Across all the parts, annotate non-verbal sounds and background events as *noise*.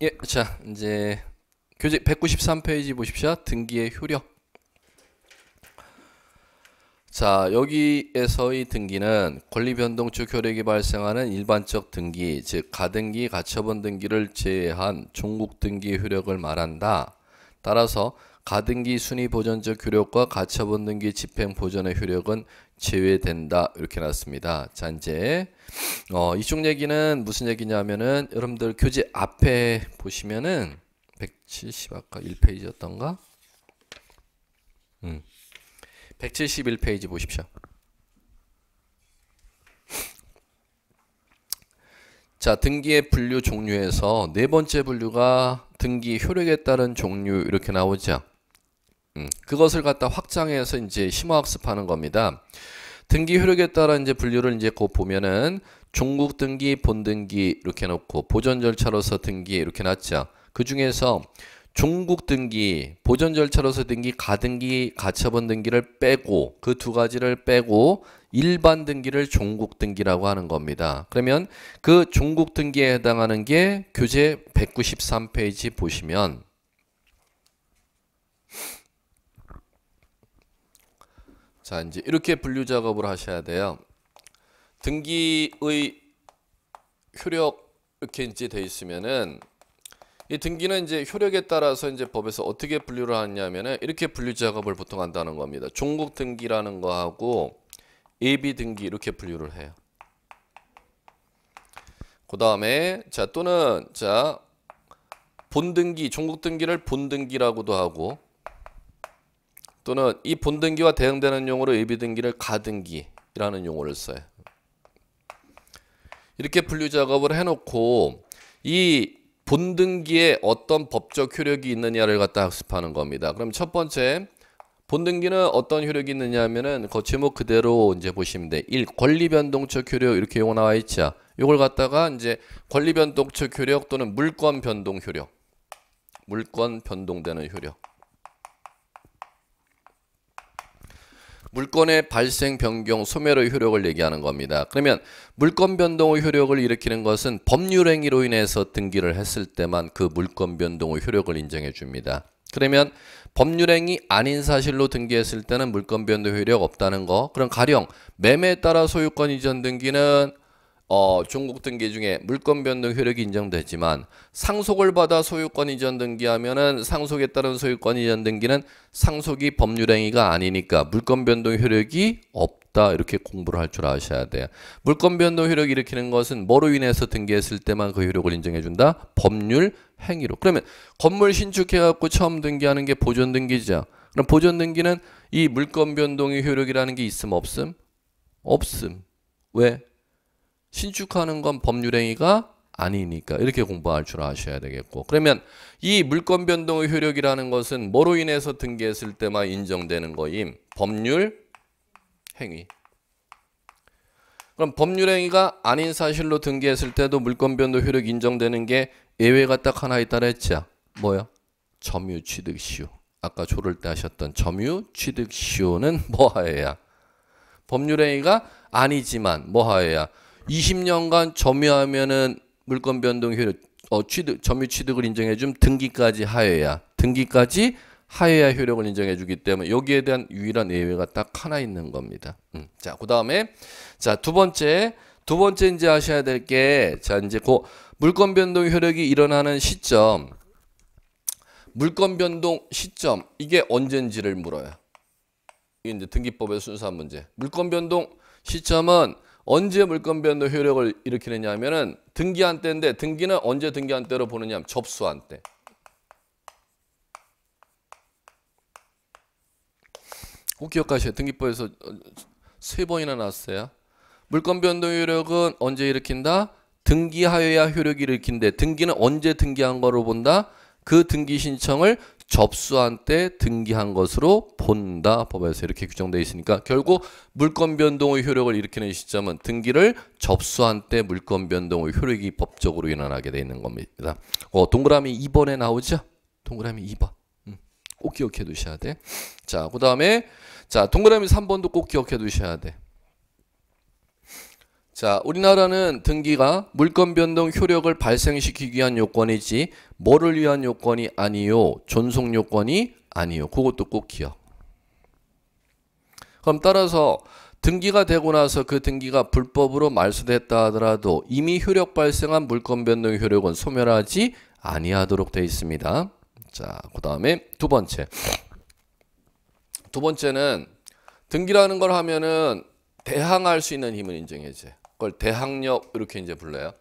예, 자 이제 교재 193페이지 보십시오. 등기의 효력. 자 여기에서의 등기는 권리변동 즉 효력이 발생하는 일반적 등기 즉 가등기 가처분 등기를 제외한 종국 등기 효력을 말한다 따라서 가등기 순위 보전적 효력과 가처분 등기 집행 보전의 효력은 제외된다 이렇게 났습니다. 자 이제 어, 이쪽 얘기는 무슨 얘기냐면은 여러분들 교재 앞에 보시면은 170 아까 1페이지였던가? 음. 171페이지 보십시오. 자, 등기의 분류 종류에서 네 번째 분류가 등기 효력에 따른 종류 이렇게 나오죠. 음, 그것을 갖다 확장해서 이제 심화학습하는 겁니다. 등기 효력에 따라 이제 분류를 이제 곧 보면은 종국 등기, 본 등기 이렇게 놓고 보존 절차로서 등기 이렇게 놨죠. 그 중에서 종국 등기, 보존 절차로서 등기, 가등기, 가처분 등기를 빼고 그 두 가지를 빼고 일반 등기를 종국 등기라고 하는 겁니다. 그러면 그 종국 등기에 해당하는 게 교재 193페이지 보시면 자, 이제 이렇게 분류 작업을 하셔야 돼요. 등기의 효력 이렇게 이제 돼 있으면은 이 등기는 이제 효력에 따라서 이제 법에서 어떻게 분류를 하냐면은 이렇게 분류 작업을 보통 한다는 겁니다. 종국 등기라는 거하고 예비 등기 이렇게 분류를 해요. 그 다음에 자 또는 자 본등기 종국 등기를 본등기라고도 하고 또는 이 본등기와 대응되는 용어로 예비등기를 가등기라는 용어를 써요. 이렇게 분류 작업을 해놓고 이 본등기에 어떤 법적 효력이 있느냐를 갖다 학습하는 겁니다. 그럼 첫 번째 본등기는 어떤 효력이 있느냐 하면은 거그 제목 그대로 이제 보시면 돼. 1. 권리변동적 효력 이렇게 용어 나와 있죠. 이걸 갖다가 이제 권리변동적 효력 또는 물권 변동 효력. 물권 변동되는 효력. 물권의 발생 변경 소멸의 효력을 얘기하는 겁니다. 그러면 물권 변동의 효력을 일으키는 것은 법률 행위로 인해서 등기를 했을 때만 그 물권 변동의 효력을 인정해 줍니다. 그러면 법률행위 아닌 사실로 등기했을 때는 물권 변동 효력 없다는 거. 그럼 가령 매매에 따라 소유권 이전 등기는 어, 종국 등기 중에 물권 변동 효력이 인정되지만 상속을 받아 소유권 이전 등기하면은 상속에 따른 소유권 이전 등기는 상속이 법률행위가 아니니까 물권 변동 효력이 없다 이렇게 공부를 할 줄 아셔야 돼요. 물권 변동 효력 일으키는 것은 뭐로 인해서 등기했을 때만 그 효력을 인정해 준다. 법률 행위로. 그러면 건물 신축해 갖고 처음 등기하는 게 보존 등기죠. 그럼 보존 등기는 이 물권 변동의 효력이라는 게 있음 없음? 없음. 왜? 신축하는 건 법률행위가 아니니까 이렇게 공부할 줄 아셔야 되겠고 그러면 이 물권 변동의 효력이라는 것은 뭐로 인해서 등기했을 때만 인정되는 거임 법률 행위 그럼 법률 행위가 아닌 사실로 등기했을 때도 물권 변동 효력 인정되는 게 예외가 딱 하나 있다 했죠 뭐요 점유 취득 시효 아까 조를 때 하셨던 점유 취득 시효는 뭐하여야 법률 행위가 아니지만 뭐하여야 20년간 점유하면은 물권 변동 효율 어, 취득 점유 취득을 인정해 줌 등기까지 하여야 등기까지 하여야 효력을 인정해 주기 때문에 여기에 대한 유일한 예외가 딱 하나 있는 겁니다. 음. 자, 그다음에 자, 두 번째 두 번째 이제 아셔야 될게 자, 이제 고 물권 변동 효력이 일어나는 시점 물권 변동 시점 이게 언젠지를 물어요. 이게 이제 등기법의 순수한 문제. 물권 변동 시점은 언제 물권 변도 효력을 일으키느냐 하면은 등기한 때인데 등기는 언제 등기한 때로 보느냐 하면 접수한 때. 꼭 기억하셔야 등기법에서 어, 세 번이나 나왔어요. 물권 변동 효력은 언제 일으킨다? 등기하여야 효력이 일으킨데 등기는 언제 등기한 거로 본다? 그 등기 신청을 접수한 때 등기한 것으로 본다. 법에서 이렇게 규정되어 있으니까 결국 물권 변동의 효력을 일으키는 시점은 등기를 접수한 때 물권 변동의 효력이 법적으로 일어나게 되어 있는 겁니다. 어, 동그라미 2번에 나오죠? 동그라미 2번. 음, 꼭 기억해 두셔야 돼. 자, 그 다음에 자 동그라미 3번도 꼭 기억해 두셔야 돼. 자, 우리나라는 등기가 물권 변동 효력을 발생시키기 위한 요건이지 뭐를 위한 요건이 아니요. 존속 요건이 아니요. 그것도 꼭 기억. 그럼 따라서 등기가 되고 나서 그 등기가 불법으로 말소됐다 하더라도 이미 효력 발생한 물권 변동 효력은 소멸하지 아니하도록 되어 있습니다. 자, 그다음에 두 번째. 두 번째는 등기라는 걸 하면은 대항할 수 있는 힘을 인정해제. 그걸 대항력 이렇게 이제 불러요.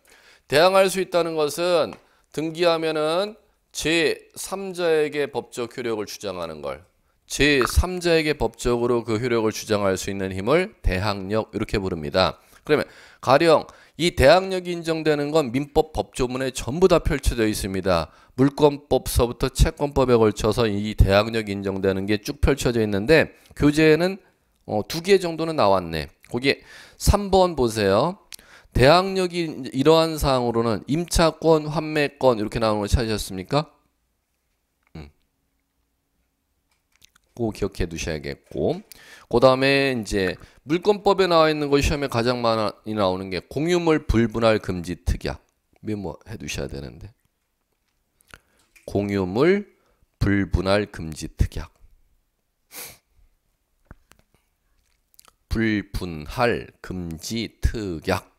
대항할 수 있다는 것은 등기하면은 제3자에게 법적 효력을 주장하는 걸 제3자에게 법적으로 그 효력을 주장할 수 있는 힘을 대항력 이렇게 부릅니다. 그러면 가령 이 대항력이 인정되는 건 민법 법조문에 전부 다 펼쳐져 있습니다. 물권법서부터 채권법에 걸쳐서 이 대항력이 인정되는 게 쭉 펼쳐져 있는데 교재에는 어, 두개 정도는 나왔네. 거기에 3번 보세요. 대항력이 이러한 사항으로는 임차권, 환매권 이렇게 나오는 걸 찾으셨습니까? 꼭 음. 기억해 두셔야겠고 그 다음에 이제 물권법에 나와 있는 것이 시험에 가장 많이 나오는 게 공유물 불분할 금지 특약 메모해 뭐 두셔야 되는데 공유물 불분할 금지 특약 불분할 금지 특약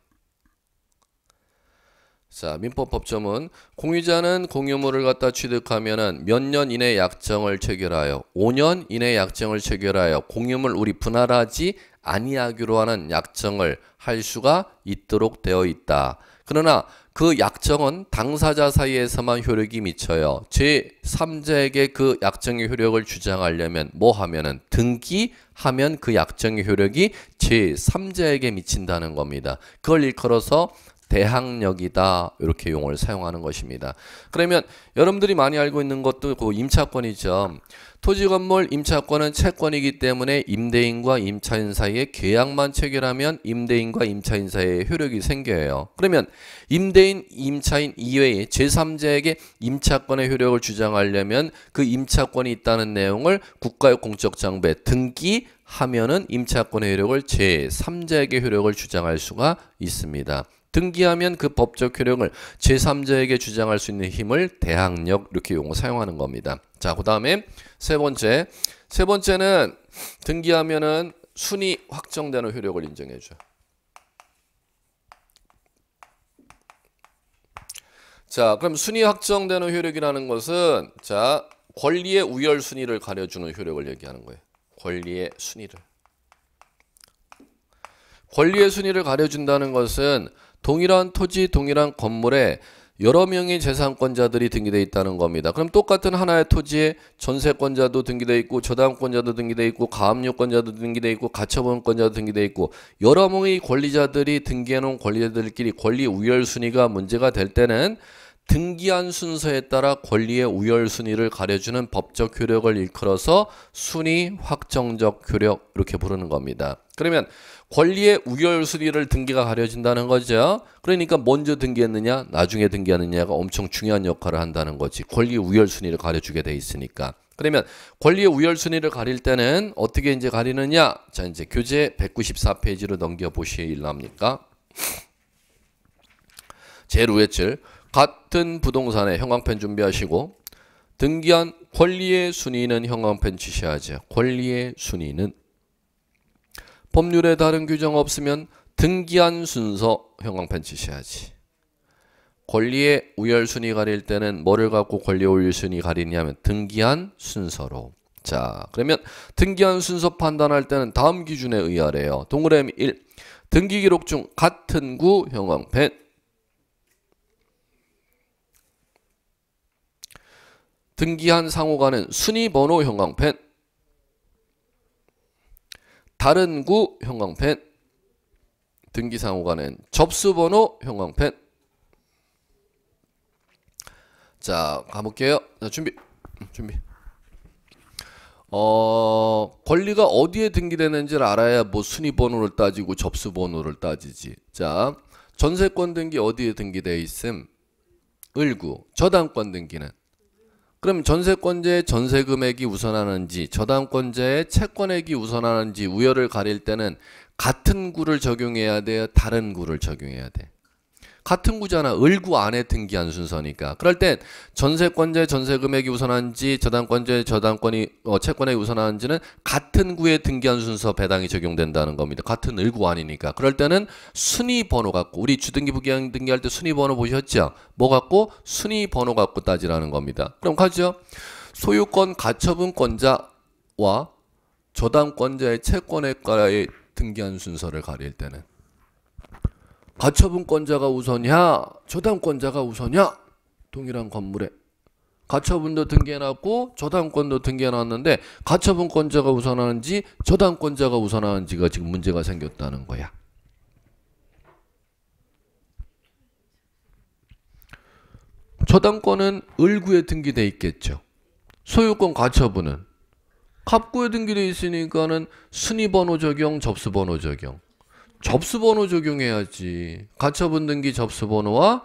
자, 민법법점은 공유자는 공유물을 갖다 취득하면은 몇 년 이내 약정을 체결하여 5년 이내 약정을 체결하여 공유물 우리 분할하지 아니하기로 하는 약정을 할 수가 있도록 되어 있다. 그러나 그 약정은 당사자 사이에서만 효력이 미쳐요. 제3자에게 그 약정의 효력을 주장하려면 뭐 하면은 등기하면 그 약정의 효력이 제3자에게 미친다는 겁니다. 그걸 일컬어서 대항력이다 이렇게 용어를 사용하는 것입니다. 그러면 여러분들이 많이 알고 있는 것도 그 임차권이죠. 토지 건물 임차권은 채권이기 때문에 임대인과 임차인 사이에 계약만 체결하면 임대인과 임차인 사이에 효력이 생겨요. 그러면 임대인, 임차인 이외에 제3자에게 임차권의 효력을 주장하려면 그 임차권이 있다는 내용을 국가의 공적 장부에 등기 하면은 임차권의 효력을 제3자에게 효력을 주장할 수가 있습니다. 등기하면 그 법적 효력을 제3자에게 주장할 수 있는 힘을 대항력 이렇게 용어 사용하는 겁니다. 자, 그 다음에 세 번째. 세 번째는 등기하면은 순위 확정되는 효력을 인정해줘 자, 그럼 순위 확정되는 효력이라는 것은 자, 권리의 우열 순위를 가려주는 효력을 얘기하는 거예요. 권리의 순위를. 권리의 순위를 가려준다는 것은 동일한 토지, 동일한 건물에 여러 명의 재산권자들이 등기돼 있다는 겁니다. 그럼 똑같은 하나의 토지에 전세권자도 등기돼 있고 저당권자도 등기돼 있고 가압류권자도 등기돼 있고 가처분권자도 등기돼 있고 여러 명의 권리자들이 등기해 놓은 권리자들끼리 권리 우열 순위가 문제가 될 때는 등기한 순서에 따라 권리의 우열 순위를 가려주는 법적 효력을 일컬어서 순위 확정적 효력 이렇게 부르는 겁니다. 그러면 권리의 우열 순위를 등기가 가려진다는 거죠. 그러니까 먼저 등기했느냐 나중에 등기하느냐가 엄청 중요한 역할을 한다는 거지. 권리의 우열 순위를 가려주게 돼 있으니까. 그러면 권리의 우열 순위를 가릴 때는 어떻게 이제 가리느냐? 자, 이제 교재 194페이지로 넘겨 보실랍니까? 시 제일 우에 같은 부동산의 형광펜 준비하시고 등기한 권리의 순위는 형광펜 지시하죠. 권리의 순위는 법률에 다른 규정 없으면 등기한 순서 형광펜 치셔야지. 권리의 우열순위 가릴 때는 뭐를 갖고 권리의 우열순위 가리냐면 등기한 순서로. 자, 그러면 등기한 순서 판단할 때는 다음 기준에 의하래요. 동그라미 1. 등기 기록 중 같은 구 형광펜. 등기한 상호간은 순위 번호 형광펜. 다른 구 형광펜 등기상 호가은 접수번호 형광펜 자 가볼게요 자 준비 음, 준비 어 권리가 어디에 등기되는지를 알아야 뭐 순위번호를 따지고 접수번호를 따지지 자 전세권 등기 어디에 등기돼 있음 을구 저당권 등기는 그럼 전세권자의 전세 금액이 우선하는지 저당권자의 채권액이 우선하는지 우열을 가릴 때는 같은 구를 적용해야 돼요? 다른 구를 적용해야 돼? 요 같은 구잖아. 을구 안에 등기한 순서니까. 그럴 땐 전세권자의 전세 금액이 우선한지 저당권자의 저당권이 어, 채권에 우선한지는 같은 구에 등기한 순서 배당이 적용된다는 겁니다. 같은 을구 안이니까. 그럴 때는 순위 번호 갖고 우리 주등기 부기한 등기할 때 순위 번호 보셨죠? 뭐 갖고 순위 번호 갖고 따지라는 겁니다. 그럼 가죠. 소유권 가처분권자와 저당권자의 채권액과의 등기한 순서를 가릴 때는 가처분권자가 우선이야 저당권자가 우선이야 동일한 건물에 가처분도 등기해놨고 저당권도 등기해놨는데 가처분권자가 우선하는지 저당권자가 우선하는지가 지금 문제가 생겼다는 거야. 저당권은 을구에 등기돼 있겠죠. 소유권 가처분은 갑구에 등기돼 있으니까는 순위번호 적용, 접수번호 적용. 접수번호 적용해야지. 가처분 등기 접수번호와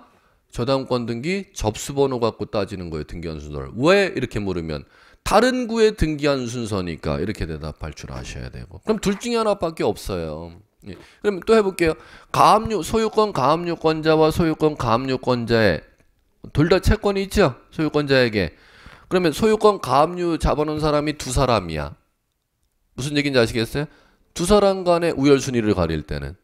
저당권 등기 접수번호 갖고 따지는 거예요. 등기한 순서를. 왜 이렇게 물으면 다른 구에 등기한 순서니까 이렇게 대답할 줄 아셔야 되고. 그럼 둘 중에 하나밖에 없어요. 예. 그럼 또 해볼게요. 가압류 소유권 가압류권자와 소유권 가압류권자의 둘 다 채권이 있죠. 소유권자에게. 그러면 소유권 가압류 잡아놓은 사람이 두 사람이야. 무슨 얘기인지 아시겠어요? 두 사람 간의 우열순위를 가릴 때는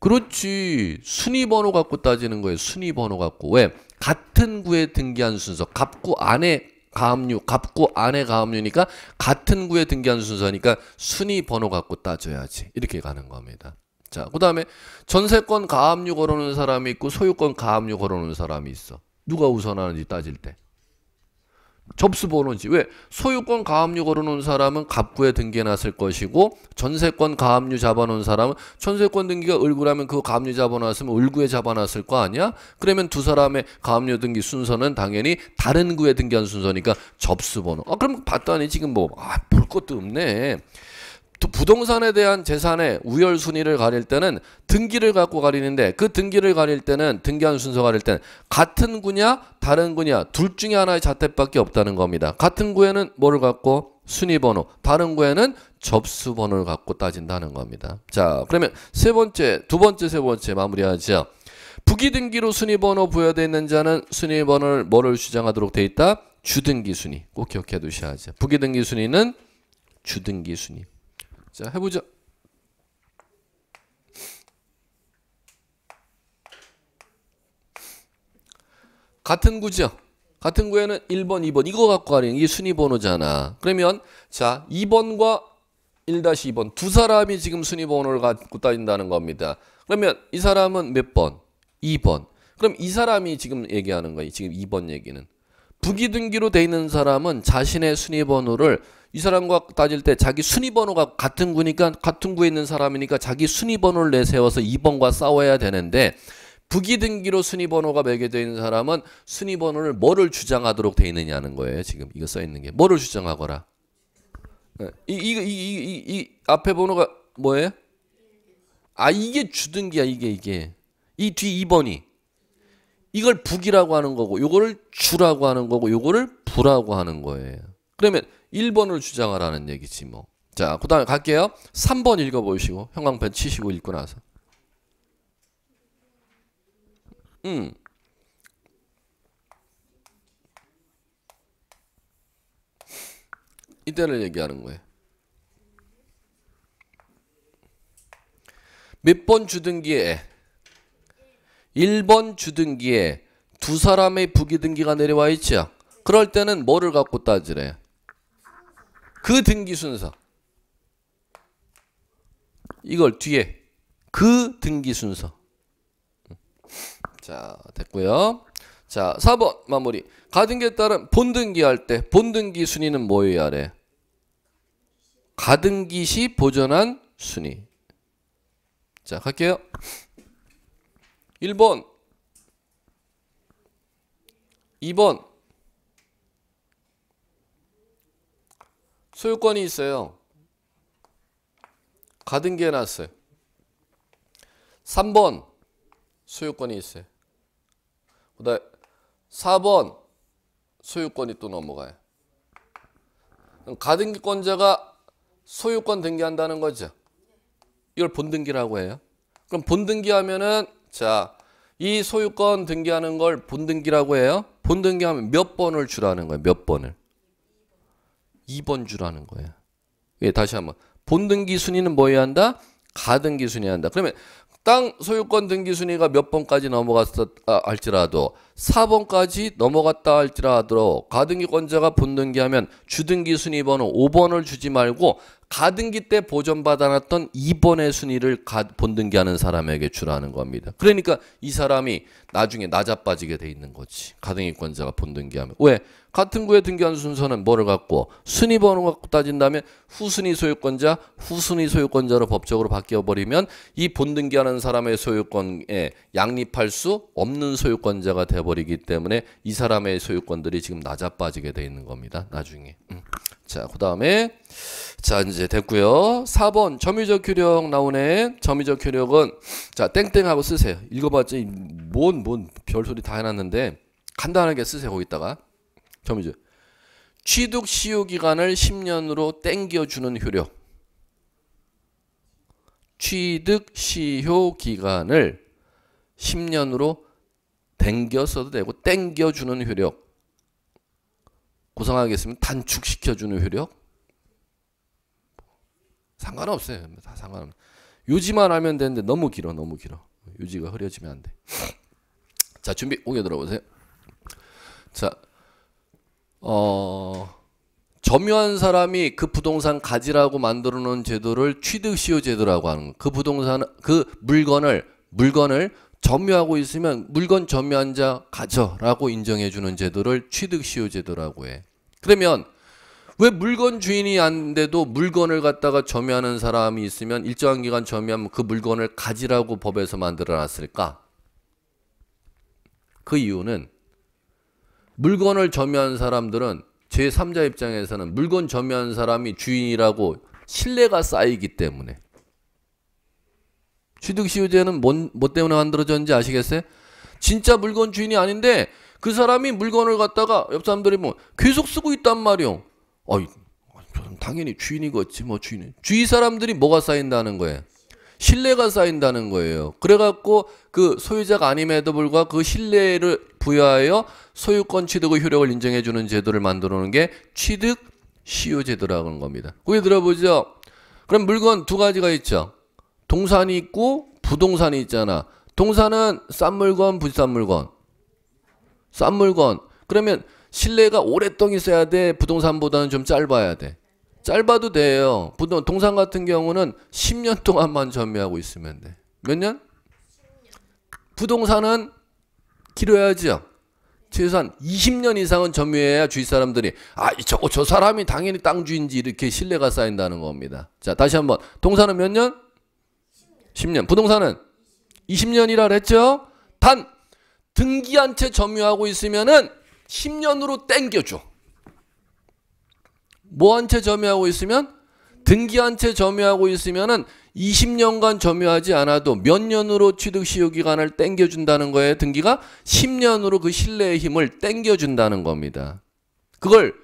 그렇지 순위 번호 갖고 따지는 거예요 순위 번호 갖고 왜 같은 구에 등기한 순서 갑구 안에 가압류 갑구 안에 가압류니까 같은 구에 등기한 순서니까 순위 번호 갖고 따져야지 이렇게 가는 겁니다 자그 다음에 전세권 가압류 걸어놓은 사람이 있고 소유권 가압류 걸어놓은 사람이 있어 누가 우선하는지 따질 때 접수번호지왜 소유권 가압류 걸어놓은 사람은 갑구에 등기해놨을 것이고 전세권 가압류 잡아놓은 사람은 전세권 등기가 을구라면 그 가압류 잡아놨으면 을구에 잡아놨을 거 아니야? 그러면 두 사람의 가압류 등기 순서는 당연히 다른 구에 등기한 순서니까 접수번호. 아 그럼 봤더니 지금 뭐아볼 것도 없네. 부동산에 대한 재산의 우열 순위를 가릴 때는 등기를 갖고 가리는데 그 등기를 가릴 때는 등기한 순서 가릴 때는 같은 구냐 다른 구냐 둘 중에 하나의 자택밖에 없다는 겁니다. 같은 구에는 뭐를 갖고 순위번호 다른 구에는 접수번호를 갖고 따진다는 겁니다. 자 그러면 세 번째 두 번째 세 번째 마무리하죠. 부기등기로 순위번호 부여되어 있는 자는 순위번호를 뭐를 주장하도록 돼 있다? 주등기 순위 꼭 기억해 두셔야죠. 부기등기 순위는 주등기 순위. 자, 해보죠. 같은 구죠. 같은 구에는 1번, 2번 이거 갖고 가는 게 순위 번호잖아. 그러면 자 2번과 1-2번 두 사람이 지금 순위 번호를 갖고 따진다는 겁니다. 그러면 이 사람은 몇 번? 2번. 그럼 이 사람이 지금 얘기하는 거예요. 지금 2번 얘기는. 부기등기로 돼 있는 사람은 자신의 순위 번호를 이 사람과 따질 때 자기 순위 번호가 같은 구니까 같은 구에 있는 사람이니까 자기 순위 번호를 내세워서 2번과 싸워야 되는데 부기 등기로 순위 번호가 매겨져 있는 사람은 순위 번호를 뭐를 주장하도록 돼 있느냐는 거예요. 지금 이거 써 있는 게 뭐를 주장하거라. 이이 이 이이 예, 앞에 번호가 뭐예요? 아 이게 주등기야 이게 이게 이 뒤 2번이 이걸 북이라고 하는 거고 요거를 주라고 하는 거고 요거를 부라고 하는 거예요. 그러면 1번을 주장하라는 얘기지 뭐. 자, 그 다음에 갈게요. 3번 읽어보시고 형광펜 치시고 읽고 나서. 음. 이때를 얘기하는 거예요. 몇 번 주등기에 1번 주등기에 두 사람의 부기등기가 내려와 있죠. 그럴 때는 뭐를 갖고 따지래? 그 등기 순서. 이걸 뒤에 그 등기 순서. 자, 됐고요. 자, 4번 마무리. 가등기에 따른 본등기 할 때 본등기 순위는 뭐여야 해? 가등기 시보존한 순위. 자, 갈게요. 1번 2번 소유권이 있어요. 가등기 해놨어요. 3번 소유권이 있어요. 그다음 4번 소유권이 또 넘어가요. 가등기권자가 소유권 등기한다는 거죠. 이걸 본등기라고 해요. 그럼 본등기하면은 자이 소유권 등기하는 걸 본등기라고 해요. 본등기하면 몇 번을 주라는 거예요. 몇 번을. 2번 주라는 거예요. 예, 다시 한번. 본등기 순위는 뭐 해야 한다? 가등기 순위 한다. 그러면 땅 소유권 등기 순위가 몇 아, 번까지 넘어갔다 할지라도 4번까지 넘어갔다 할지라도 가등기권자가 본등기하면 주등기 순위번호 5번을 주지 말고 가등기 때보존받아놨던 2번의 순위를 가, 본등기하는 사람에게 주라는 겁니다. 그러니까 이 사람이 나중에 낮아빠지게 돼 있는 거지. 가등기권자가 본등기하면. 왜? 같은 구에 등기한 순서는 뭐를 갖고 순위 번호 갖고 따진다면 후순위 소유권자, 후순위 소유권자로 법적으로 바뀌어 버리면 이 본등기하는 사람의 소유권에 양립할 수 없는 소유권자가 돼 버리기 때문에 이 사람의 소유권들이 지금 낮아빠지게 돼 있는 겁니다. 나중에. 음. 자, 그다음에 자 이제 됐고요. 4번 점유적 효력 나오네. 점유적 효력은자 땡땡하고 쓰세요. 읽어봤지 뭔 뭔 별소리 다 해놨는데 간단하게 쓰세요. 거기다가 점유적 취득 시효 기간을 10년으로 땡겨주는 효력. 취득 시효 기간을 10년으로 땡겨 써도 되고 땡겨주는 효력. 고성하겠으면 단축시켜주는 효력. 상관없어요. 뭐 다 상관없어. 지만 하면 되는데 너무 길어, 너무 길어. 유지가 흐려지면 안 돼. 자, 준비 오게 들어보세요. 자, 어, 점유한 사람이 그 부동산 가지라고 만들어 놓은 제도를 취득시효 제도라고 하는 그 부동산, 그 물건을, 물건을 점유하고 있으면 물건 점유한 자 가져라고 인정해 주는 제도를 취득시효 제도라고 해. 그러면 왜 물건 주인이 안돼도 물건을 갖다가 점유하는 사람이 있으면 일정한 기간 점유하면 그 물건을 가지라고 법에서 만들어 놨을까? 그 이유는 물건을 점유한 사람들은 제3자 입장에서는 물건 점유한 사람이 주인이라고 신뢰가 쌓이기 때문에 취득시효제는 뭔, 뭐 때문에 만들어졌는지 아시겠어요? 진짜 물건 주인이 아닌데 그 사람이 물건을 갖다가 옆 사람들이 뭐 계속 쓰고 있단 말이오. 어이, 당연히 주인이겠지 뭐 주인. 주위 사람들이 뭐가 쌓인다는 거예요. 신뢰가 쌓인다는 거예요. 그래갖고 그 소유자가 아님에도 불구하고 그 신뢰를 부여하여 소유권 취득의 효력을 인정해주는 제도를 만들어놓은 게 취득 시효 제도라고 하는 겁니다. 거기 들어보죠. 그럼 물건 두 가지가 있죠. 동산이 있고 부동산이 있잖아. 동산은 싼 물건, 부싼 물건. 싼 물건. 그러면 신뢰가 오랫동안 있어야 돼. 부동산보다는 좀 짧아야 돼. 짧아도 돼요. 부동 동산 같은 경우는 10년 동안만 전매하고 있으면 돼. 몇 년? 부동산은 길어야죠. 최소한 20년 이상은 점유해야 주위 사람들이 아, 저, 저 사람이 당연히 땅 주인지 이렇게 신뢰가 쌓인다는 겁니다. 자, 다시 한번. 동산은 몇 년? 10년. 10년. 부동산은 20년이라 그랬죠? 단 등기한 채 점유하고 있으면은 10년으로 땡겨줘. 뭐 한 채 점유하고 있으면 등기 한 채 점유하고 있으면은 20년간 점유하지 않아도 몇 년으로 취득 시효 기간을 땡겨준다는 거예요. 등기가 10년으로 그 신뢰의 힘을 땡겨준다는 겁니다. 그걸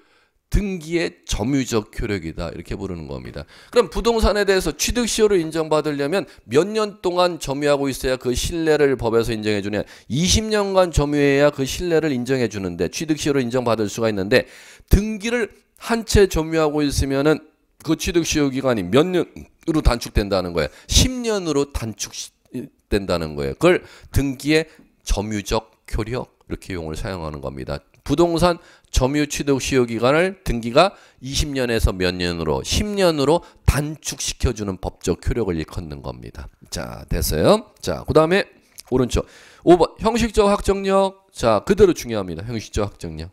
등기의 점유적 효력이다 이렇게 부르는 겁니다. 그럼 부동산에 대해서 취득시효를 인정받으려면 몇 년 동안 점유하고 있어야 그 신뢰를 법에서 인정해 주냐 20년간 점유해야 그 신뢰를 인정해 주는데 취득시효를 인정받을 수가 있는데 등기를 한 채 점유하고 있으면은 그 취득시효 기간이 몇 년으로 단축된다는 거예요. 10년으로 단축된다는 거예요. 그걸 등기의 점유적 효력 이렇게 용을 사용하는 겁니다. 부동산 점유 취득 시효 기간을 등기가 20년에서 몇 년으로 10년으로 단축시켜 주는 법적 효력을 일컫는 겁니다. 자, 됐어요. 자, 그다음에 오른쪽 5번 형식적 확정력. 자, 그대로 중요합니다. 형식적 확정력.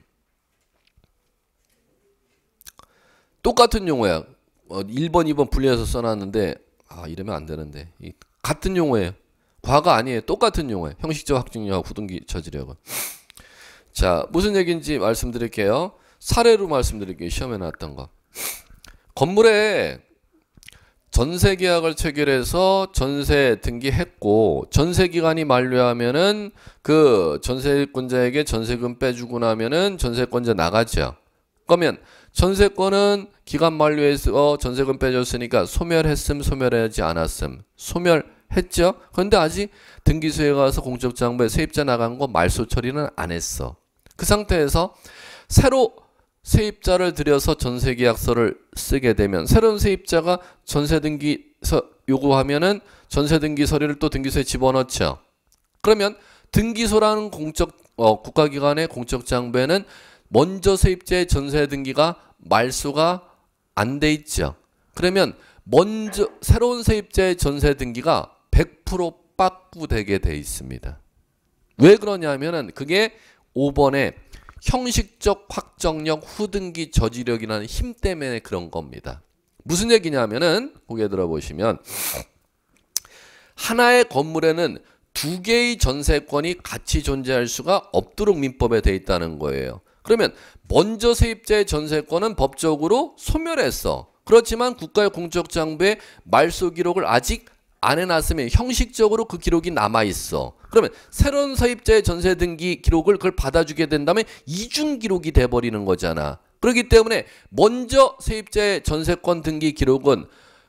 똑같은 용어야. 어, 1번, 2번 분리해서 써놨는데 아 이러면 안 되는데 같은 용어예요. 과거 아니에요. 똑같은 용어예요. 형식적 확정력하고 구등기 저지력은. 자, 무슨 얘기인지 말씀드릴게요. 사례로 말씀드릴게요. 시험에 나왔던 거. 건물에 전세 계약을 체결해서 전세 등기했고 전세 기간이 만료하면은 그 전세권자에게 전세금 빼주고 나면은 전세권자 나가죠. 그러면 전세권은 기간 만료해서 전세금 빼줬으니까 소멸했음 소멸하지 않았음 소멸했죠. 그런데 아직 등기소에 가서 공적장부에 세입자 나간 거 말소 처리는 안 했어. 그 상태에서 새로 세입자를 들여서 전세 계약서를 쓰게 되면 새로운 세입자가 전세 등기서 요구하면은 전세 등기 서류를 또 등기소에 집어넣죠. 그러면 등기소라는 공적 어, 국가기관의 공적 장부에는 먼저 세입자의 전세 등기가 말소가 안 돼 있죠. 그러면 먼저 새로운 세입자의 전세 등기가 100% 빠꾸되게 돼 있습니다. 왜 그러냐면은 그게 5번에 형식적 확정력 후등기 저지력이라는 힘 때문에 그런 겁니다. 무슨 얘기냐면은 고개 들어보시면 하나의 건물에는 두 개의 전세권이 같이 존재할 수가 없도록 민법에 돼 있다는 거예요. 그러면 먼저 세입자의 전세권은 법적으로 소멸했어. 그렇지만 국가의 공적 장부의 말소 기록을 아직 안 해놨으면 형식적으로 그 기록이 남아있어. 그러면 새로운 서입자의 전세 등기 기록을 그걸 받아주게 된다면 이중 기록이 돼버리는 거잖아. 그렇기 때문에 먼저 세입자의 전세권 등기 기록은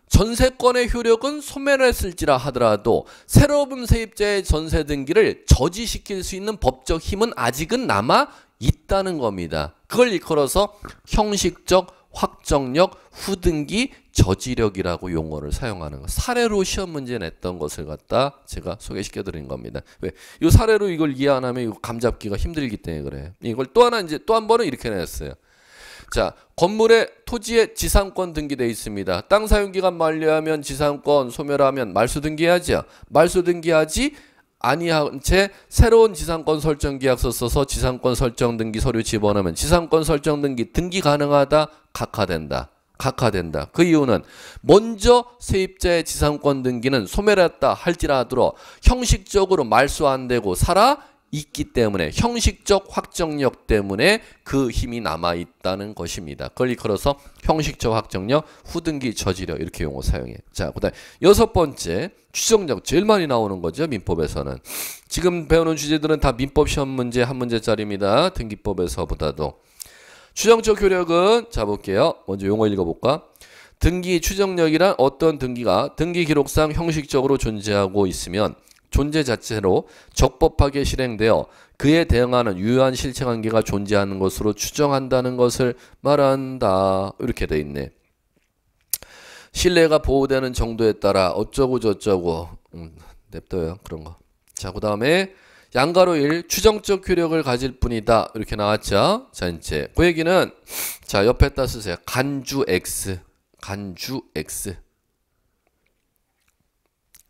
전세권의 효력은 소멸 했을지라 하더라도 새로운 세입자의 전세 등기를 저지시킬 수 있는 법적 힘은 아직은 남아 있다는 겁니다. 그걸 이끌어서 형식적 확정력, 후등기, 저지력이라고 용어를 사용하는 것. 사례로 시험 문제 냈던 것을 갖다 제가 소개시켜 드린 겁니다. 왜? 이 사례로 이걸 이해 안 하면 이거 감잡기가 힘들기 때문에 그래요. 이걸 또 하나 이제 또 한 번은 이렇게 냈어요. 자, 건물의 토지의 지상권 등기돼 있습니다. 땅 사용 기간 만료하면 지상권 소멸하면 말소 등기해야죠. 말소 등기하지 아니한 채 새로운 지상권 설정 계약서 써서 지상권 설정 등기 서류 집어넣으면 지상권 설정 등기 등기 가능하다 각하된다. 각하된다. 그 이유는 먼저 세입자의 지상권 등기는 소멸했다 할지라도 형식적으로 말소 안 되고 살아 있기 때문에 형식적 확정력 때문에 그 힘이 남아 있다는 것입니다. 그걸 이끌어서 형식적 확정력, 후등기 저지력 이렇게 용어 사용해. 자, 그다음 여섯 번째 추정력 제일 많이 나오는 거죠 민법에서는. 지금 배우는 주제들은 다 민법 시험 문제 한 문제짜리입니다. 등기법에서보다도 추정적 효력은 자 볼게요. 먼저 용어 읽어볼까? 등기 추정력이란 어떤 등기가 등기 기록상 형식적으로 존재하고 있으면 존재 자체로 적법하게 실행되어 그에 대응하는 유효한 실체관계가 존재하는 것으로 추정한다는 것을 말한다. 이렇게 돼 있네. 신뢰가 보호되는 정도에 따라 어쩌고 저쩌고 음, 냅둬요. 그런 거. 자, 그 다음에 양가로 일 추정적 효력을 가질 뿐이다 이렇게 나왔죠 자 이제 그 얘기는 자 옆에다 쓰세요 간주 x 간주 x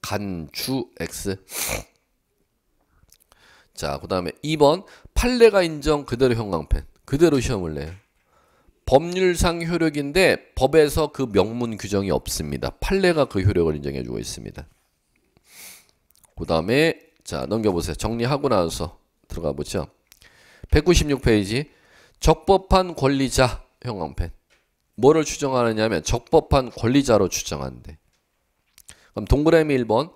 간주 X. 자, 그 다음에 2번 판례가 인정 그대로 형광펜. 그대로 시험을 내요. 법률상 효력인데 법에서 그 명문 규정이 없습니다. 판례가 그 효력을 인정해주고 있습니다. 그 다음에 자 넘겨보세요. 정리하고 나서 들어가 보죠. 196페이지 적법한 권리자 형광펜 뭐를 추정하느냐 하면 적법한 권리자로 추정한대. 그럼 동그라미 1번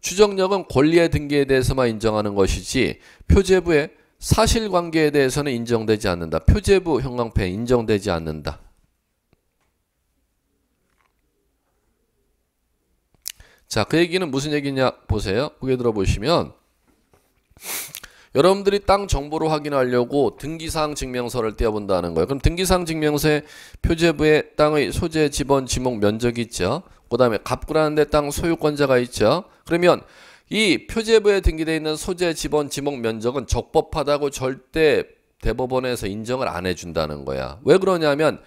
추정력은 권리의 등기에 대해서만 인정하는 것이지 표제부의 사실관계에 대해서는 인정되지 않는다. 표제부 형광펜 인정되지 않는다. 자, 그 얘기는 무슨 얘기냐 보세요. 고개 들어보시면 여러분들이 땅 정보를 확인하려고 등기사항 증명서를 떼어본다는 거예요. 그럼 등기사항 증명서에 표제부에 땅의 소재, 지번, 지목, 면적이 있죠. 그 다음에 갑구라는 데 땅 소유권자가 있죠. 그러면 이 표제부에 등기되 있는 소재, 지번, 지목, 면적은 적법하다고 절대 대법원에서 인정을 안 해준다는 거야. 왜 그러냐면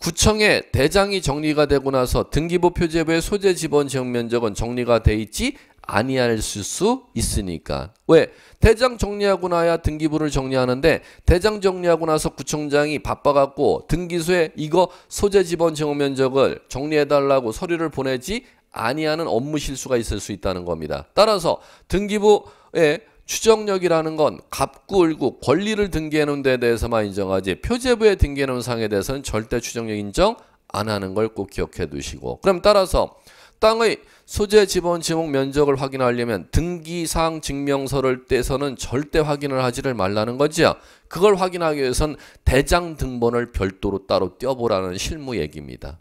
구청에 대장이 정리가 되고 나서 등기부 표제부의 소재, 지번, 지역 면적은 정리가 돼 있지 아니할 수 있으니까. 왜? 대장 정리하고 나야 등기부를 정리하는데 대장 정리하고 나서 구청장이 바빠갖고 등기소에 이거 소재 지번 증오 면적을 정리해달라고 서류를 보내지 아니하는 업무 실수가 있을 수 있다는 겁니다. 따라서 등기부에 추정력이라는 건 갑구, 을구 권리를 등기해 놓은 데 대해서만 인정하지 표제부에 등기해 놓은 상에 대해서는 절대 추정력 인정 안 하는 걸 꼭 기억해 두시고 그럼 따라서 땅의 소재 지번 지목 면적을 확인하려면 등기상 증명서를 떼서는 절대 확인을 하지를 말라는 거지요. 그걸 확인하기 위해선 대장 등본을 별도로 따로 떼어보라는 실무 얘기입니다.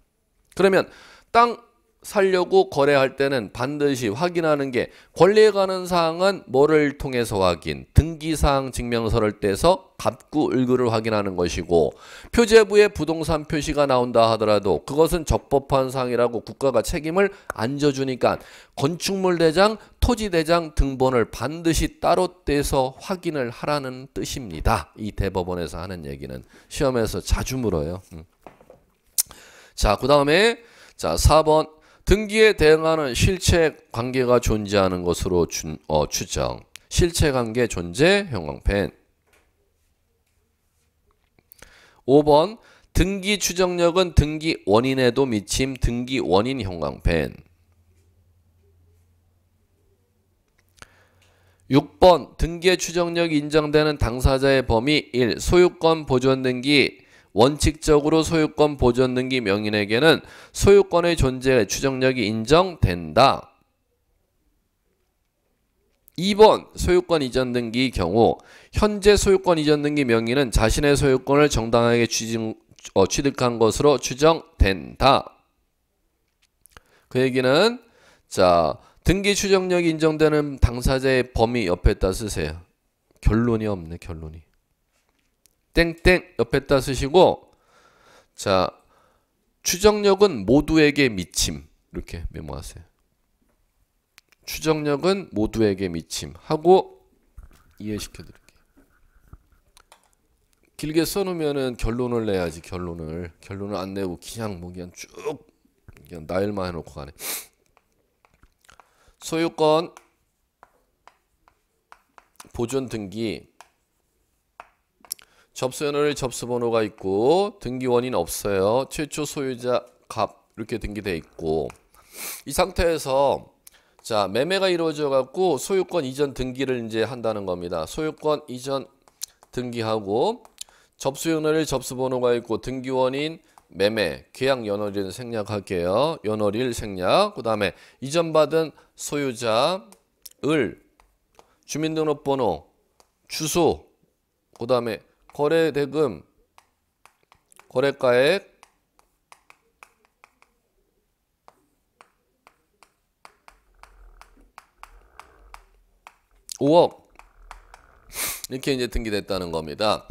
그러면 땅 살려고 거래할 때는 반드시 확인하는 게 권리에 관한 사항은 뭐를 통해서 확인 등기사항 증명서를 떼서 갑구 을구를 확인하는 것이고 표제부에 부동산 표시가 나온다 하더라도 그것은 적법한 사항이라고 국가가 책임을 안 져주니까 건축물 대장 토지 대장 등본을 반드시 따로 떼서 확인을 하라는 뜻입니다 이 대법원에서 하는 얘기는 시험에서 자주 물어요 음. 자그 다음에 자 4번 등기에 대응하는 실체 관계가 존재하는 것으로 주, 어, 추정. 실체 관계 존재 형광펜. 5번 등기 추정력은 등기 원인에도 미침 등기 원인 형광펜. 6번 등기의 추정력이 인정되는 당사자의 범위 1. 소유권 보존 등기 원칙적으로 소유권 보존 등기 명인에게는 소유권의 존재 추정력이 인정된다. 2번 소유권 이전 등기 경우 현재 소유권 이전 등기 명의는 자신의 소유권을 정당하게 어, 취득한 것으로 추정된다. 그 얘기는 자 등기 추정력이 인정되는 당사자의 범위 옆에다 쓰세요. 결론이 없네 결론이. 땡땡 옆에다 쓰시고 자 추정력은 모두에게 미침 이렇게 메모하세요. 추정력은 모두에게 미침 하고 이해시켜 드릴게요. 길게 써놓으면 결론을 내야지 결론을 결론을 안 내고 그냥 뭐 그냥 쭉 그냥 나일만 해놓고 가네. 소유권 보존 등기 접수연호를 접수번호가 있고 등기원인 없어요. 최초 소유자 값 이렇게 등기돼 있고 이 상태에서 자 매매가 이루어져 갖고 소유권 이전 등기를 이제 한다는 겁니다. 소유권 이전 등기하고 접수연호를 접수번호가 있고 등기원인 매매, 계약 연월일 생략할게요. 연월일 생략. 그 다음에 이전받은 소유자, 을, 주민등록번호, 주소, 그 다음에 거래대금 거래가액 5억 이렇게 이제 등기됐다는 겁니다.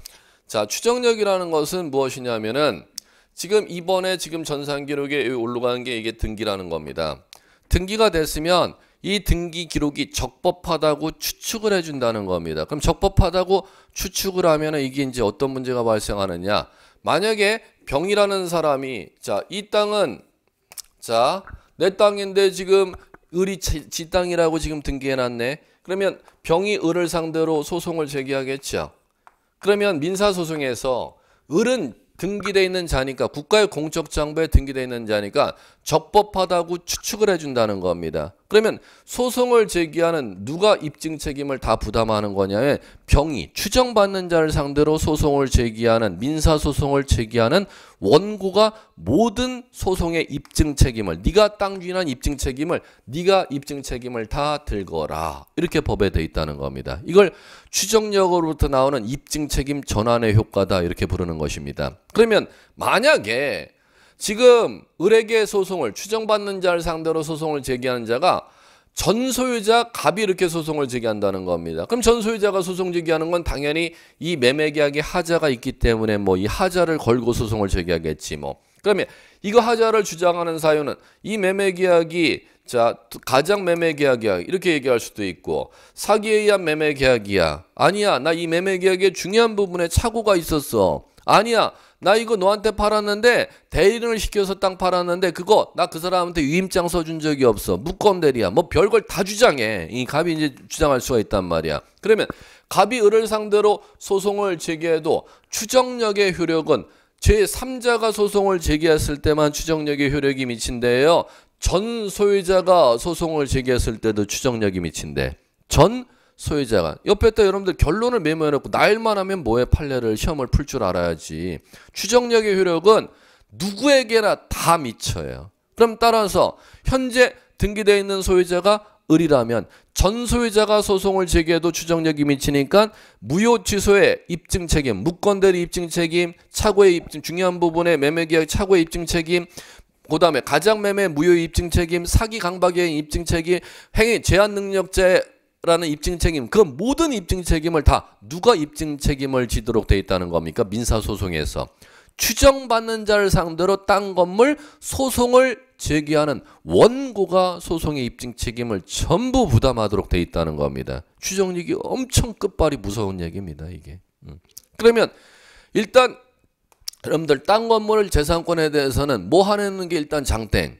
자, 추정력이라는 것은 무엇이냐면은 지금 이번에 지금 전산 기록에 올라간 게 이게 등기라는 겁니다. 등기가 됐으면 이 등기 기록이 적법하다고 추측을 해준다는 겁니다. 그럼 적법하다고 추측을 하면 이게 이제 어떤 문제가 발생하느냐. 만약에 병이라는 사람이 자, 이 땅은 자, 내 땅인데 지금 을이 지 땅이라고 지금 등기해놨네. 그러면 병이 을을 상대로 소송을 제기하겠죠. 그러면 민사소송에서 을은 등기되어 있는 자니까 국가의 공적 장부에등기되어 있는 자니까 적법하다고 추측을 해준다는 겁니다. 그러면 소송을 제기하는 누가 입증 책임을 다 부담하는 거냐에 병이 추정받는 자를 상대로 소송을 제기하는 민사 소송을 제기하는 원고가 모든 소송의 입증 책임을 네가 땅 주인한 입증 책임을 네가 입증 책임을 다 들거라. 이렇게 법에 돼 있다는 겁니다. 이걸 추정력으로부터 나오는 입증 책임 전환의 효과다 이렇게 부르는 것입니다. 그러면 만약에 지금 을에게 소송을 추정받는 자를 상대로 소송을 제기하는 자가 전 소유자 갑이 이렇게 소송을 제기한다는 겁니다. 그럼 전 소유자가 소송 제기하는 건 당연히 이 매매 계약에 하자가 있기 때문에 뭐 이 하자를 걸고 소송을 제기하겠지 뭐. 그러면 이거 하자를 주장하는 사유는 이 매매 계약이 자 가장 매매 계약이야 이렇게 얘기할 수도 있고 사기에 의한 매매 계약이야 아니야 나 이 매매 계약의 중요한 부분에 착오가 있었어 아니야 나 이거 너한테 팔았는데 대리를 시켜서 땅 팔았는데 그거 나 그 사람한테 위임장 써준 적이 없어. 무권 대리야. 뭐 별걸 다 주장해. 이 갑이 이제 주장할 수가 있단 말이야. 그러면 갑이 을을 상대로 소송을 제기해도 추정력의 효력은 제3자가 소송을 제기했을 때만 추정력의 효력이 미친대요. 전 소유자가 소송을 제기했을 때도 추정력이 미친대. 전 소유자가 옆에 다 여러분들 결론을 메모해놓고 나일만 하면 뭐에 판례를 시험을 풀 줄 알아야지 추정력의 효력은 누구에게나 다 미쳐요. 그럼 따라서 현재 등기되어 있는 소유자가 을이라면 전 소유자가 소송을 제기해도 추정력이 미치니까 무효 취소의 입증 책임, 무권 대리 입증 책임, 차고의 입증 중요한 부분의 매매 계약 차고의 입증 책임, 그다음에 가장 매매 무효 입증 책임, 사기 강박의 입증 책임, 행위 제한 능력자의 라는 입증 책임, 그 모든 입증 책임을 다 누가 입증 책임을 지도록 돼 있다는 겁니까? 민사소송에서. 추정받는 자를 상대로 땅 건물 소송을 제기하는 원고가 소송의 입증 책임을 전부 부담하도록 돼 있다는 겁니다. 추정력이 엄청 끝발이 무서운 얘기입니다, 이게. 음. 그러면 일단 여러분들 땅 건물 재산권에 대해서는 뭐 하는 게 일단 장땡.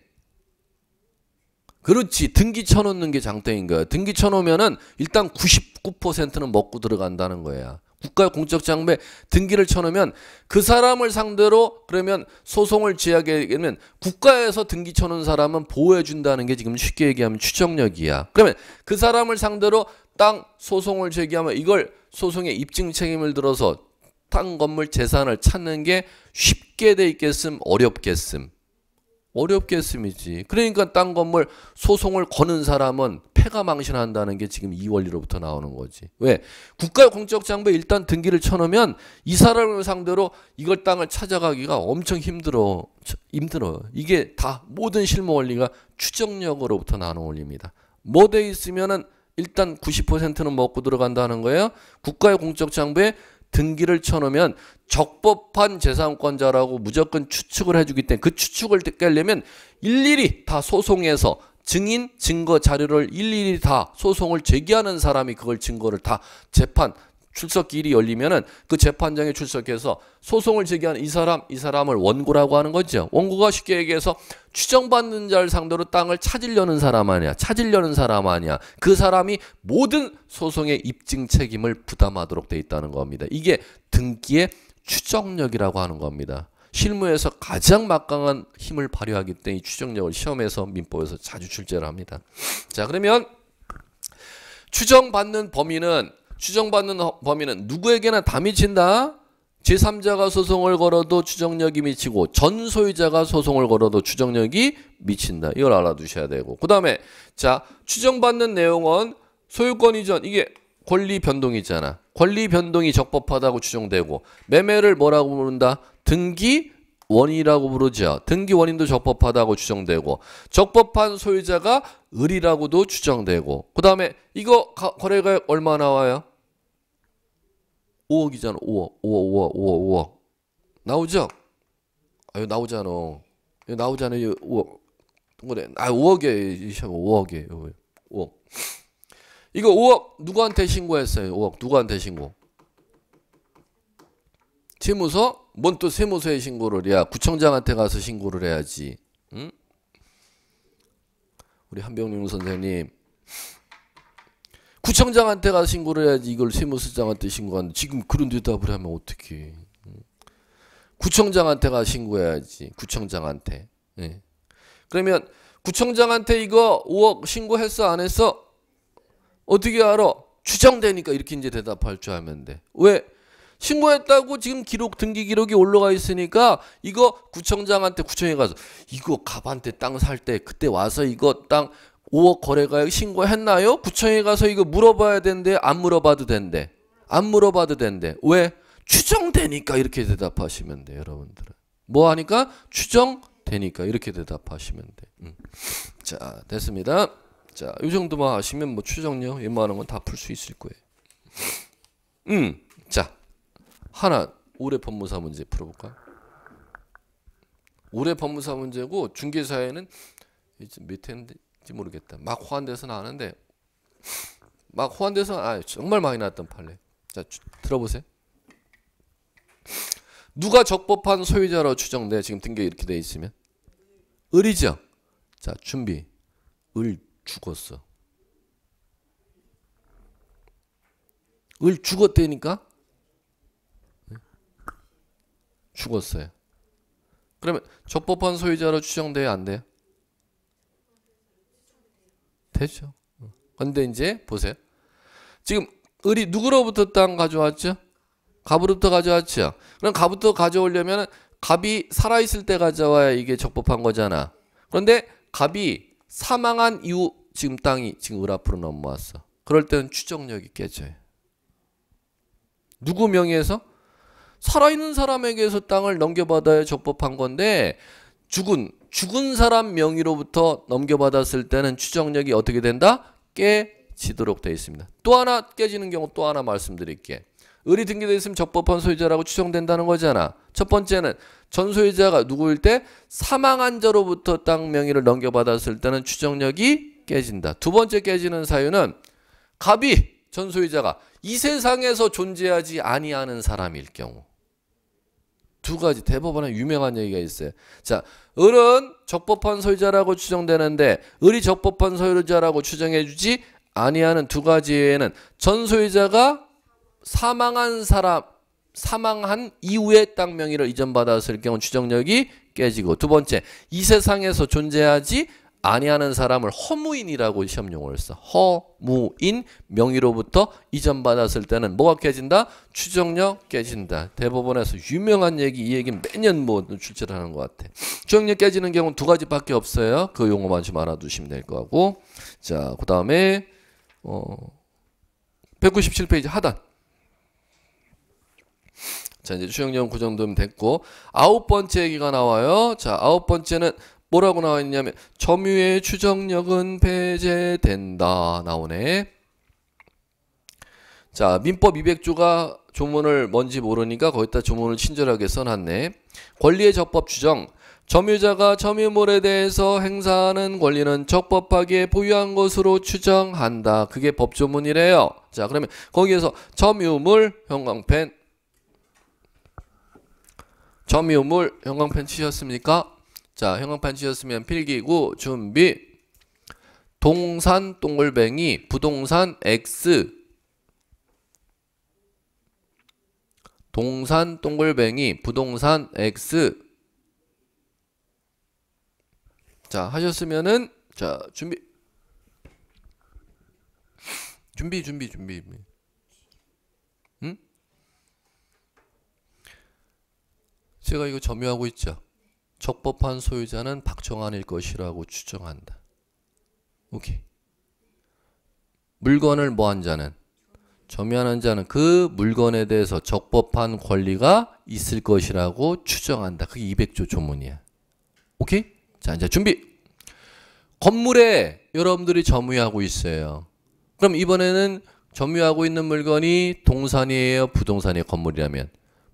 그렇지. 등기 쳐놓는 게 장땡인 거야. 등기 쳐놓으면은 일단 99%는 먹고 들어간다는 거야. 국가 공적 장배 등기를 쳐놓으면 그 사람을 상대로 그러면 소송을 제하게 되면 국가에서 등기 쳐놓은 사람은 보호해준다는 게 지금 쉽게 얘기하면 추정력이야. 그러면 그 사람을 상대로 땅 소송을 제기하면 이걸 소송에 입증 책임을 들어서 땅 건물 재산을 찾는 게 쉽게 돼 있겠음 어렵겠음. 어렵게 쓰이지. 그러니까 딴 건물 소송을 거는 사람은 폐가 망신한다는 게 지금 이 원리로부터 나오는 거지. 왜? 국가 의 공적 장부에 일단 등기를 쳐놓으면 이 사람을 상대로 이걸 땅을 찾아가기가 엄청 힘들어. 힘들어. 이게 다 모든 실무 원리가 추정력으로부터 나오는 원리입니다. 뭐 돼 있으면은 일단 90%는 먹고 들어간다는 거예요. 국가의 공적 장부에 등기를 쳐놓으면 적법한 재산권자라고 무조건 추측을 해주기 때문에 그 추측을 깨려면 일일이 다 소송에서 증인 증거 자료를 일일이 다 소송을 제기하는 사람이 그걸 증거를 다 재판 출석일이 열리면은 그 재판장에 출석해서 소송을 제기한 이 사람 이 사람을 원고라고 하는 거죠. 원고가 쉽게 얘기해서 추정받는 자를 상대로 땅을 찾으려는 사람 아니야. 찾으려는 사람 아니야. 그 사람이 모든 소송의 입증 책임을 부담하도록 돼 있다는 겁니다. 이게 등기의 추정력이라고 하는 겁니다. 실무에서 가장 막강한 힘을 발휘하기 때문에 이 추정력을 시험에서 민법에서 자주 출제를 합니다. 자, 그러면 추정받는 범위는 추정받는 범위는 누구에게나 다 미친다. 제3자가 소송을 걸어도 추정력이 미치고 전 소유자가 소송을 걸어도 추정력이 미친다. 이걸 알아두셔야 되고 그 다음에 자 추정받는 내용은 소유권 이전 이게 권리 변동이잖아. 권리 변동이 적법하다고 추정되고 매매를 뭐라고 부른다? 등기 원이라고 부르죠. 등기 원인도 적법하다고 추정되고 적법한 소유자가 을이라고도 추정되고 그 다음에 이거 거래가 얼마 나와요? 5억이잖아. 5억, 5억, 5억, 5억, 5억. 나오죠? 아유 나오잖아. 나오잖아요. 5억. 동그래. 아 5억에 5억에 5억. 이거 5억 누구한테 신고했어요? 5억 누구한테 신고? 세무서? 뭔 또 세무서에 신고를 해야 구청장한테 가서 신고를 해야지. 응? 우리 한병용 선생님 구청장한테 가서 신고를 해야지 이걸 세무서장한테 신고하는데 지금 그런 대답을 하면 어떻게 구청장한테 가서 신고해야지 구청장한테 예. 그러면 구청장한테 이거 5억 신고했어 안 했어 어떻게 알아 추정되니까 이렇게 이제 대답할 줄 알면 돼왜 신고했다고 지금 기록 등기 기록이 올라가 있으니까 이거 구청장한테 구청에 가서 이거 갑한테 땅 살 때 그때 와서 이거 땅 5억 거래가액 신고했나요? 구청에 가서 이거 물어봐야 된대. 안 물어봐도 된대. 안 물어봐도 된대. 왜? 추정되니까 이렇게 대답하시면 돼, 여러분들뭐 하니까 추정되니까 이렇게 대답하시면 돼. 음. 자, 됐습니다. 자, 이 정도만 아시면 뭐 추정요 웬만한 건 다 풀 수 있을 거예요. 음, 자, 하나 올해 법무사 문제 풀어볼까? 올해 법무사 문제고 중개사에는 이제 밑에인데 지 모르겠다. 막 호환돼서 나왔는데 막 호환돼서 아 정말 많이 나왔던 판례. 자 주, 들어보세요. 누가 적법한 소유자로 추정돼 지금 등계 이렇게 돼 있으면 을이죠. 자 준비 을 죽었어. 을 죽었대니까 네? 죽었어요. 그러면 적법한 소유자로 추정돼안 돼요? 되죠. 근데 이제 보세요. 지금 을이 누구로부터 땅 가져왔죠? 갑으로부터 가져왔죠. 그럼 갑부터 가져오려면 갑이 살아있을 때 가져와야 이게 적법한 거잖아. 그런데 갑이 사망한 이후 지금 땅이 지금 을 앞으로 넘어왔어. 그럴 때는 추정력이 깨져요. 누구 명의에서? 살아있는 사람에게서 땅을 넘겨받아야 적법한 건데 죽은 죽은 사람 명의로부터 넘겨받았을 때는 추정력이 어떻게 된다? 깨지도록 되어 있습니다. 또 하나 깨지는 경우 또 하나 말씀드릴게. 요 을이 등기되어 있으면 적법한 소유자라고 추정된다는 거잖아. 첫 번째는 전소유자가 누구일 때 사망한 자로부터 땅 명의를 넘겨받았을 때는 추정력이 깨진다. 두 번째 깨지는 사유는 갑이 전소유자가 이 세상에서 존재하지 아니하는 사람일 경우. 두 가지 대법원의 유명한 얘기가 있어요. 자, 을은 적법한 소유자라고 추정되는데 을이 적법한 소유자라고 추정해주지 아니하는 두 가지에는 전 소유자가 사망한 사람 사망한 이후에 땅 명의를 이전받았을 경우 추정력이 깨지고 두 번째 이 세상에서 존재하지 아니하는 사람을 허무인이라고 시험 용어를 써. 허무인 명의로부터 이전받았을 때는 뭐가 깨진다? 추정력 깨진다. 대법원에서 유명한 얘기 이 얘기는 매년 뭐출제 하는 것 같아. 추정력 깨지는 경우는 두 가지밖에 없어요. 그 용어만 좀 알아두시면 될것 같고 자그 다음에 어 197페이지 하단 자 이제 추정력 구정되면 그 됐고 아홉 번째 얘기가 나와요. 자 아홉 번째는 뭐라고 나와 있냐면 점유의 추정력은 배제된다 나오네. 자 민법 200조가 조문을 뭔지 모르니까 거기다 조문을 친절하게 써놨네. 권리의 적법 추정 점유자가 점유물에 대해서 행사하는 권리는 적법하게 보유한 것으로 추정한다. 그게 법조문이래요. 자 그러면 거기에서 점유물 형광펜 점유물 형광펜 치셨습니까? 자, 형광판 치셨으면 필기구 준비. 동산 동글뱅이 부동산 X 동산 동글뱅이 부동산 X 자, 하셨으면은 자, 준비. 준비 준비 준비. 응? 제가 이거 점유하고 있죠. 적법한 소유자는 박정환일 것이라고 추정한다. 오케이. 물건을 뭐 한 자는 점유하는 자는 그 물건에 대해서 적법한 권리가 있을 것이라고 추정한다. 그게 200조 조문이야. 오케이? 자, 이제 준비. 건물에 여러분들이 점유하고 있어요. 그럼 이번에는 점유하고 있는 물건이 동산이에요, 부동산이에요, 건물이라면.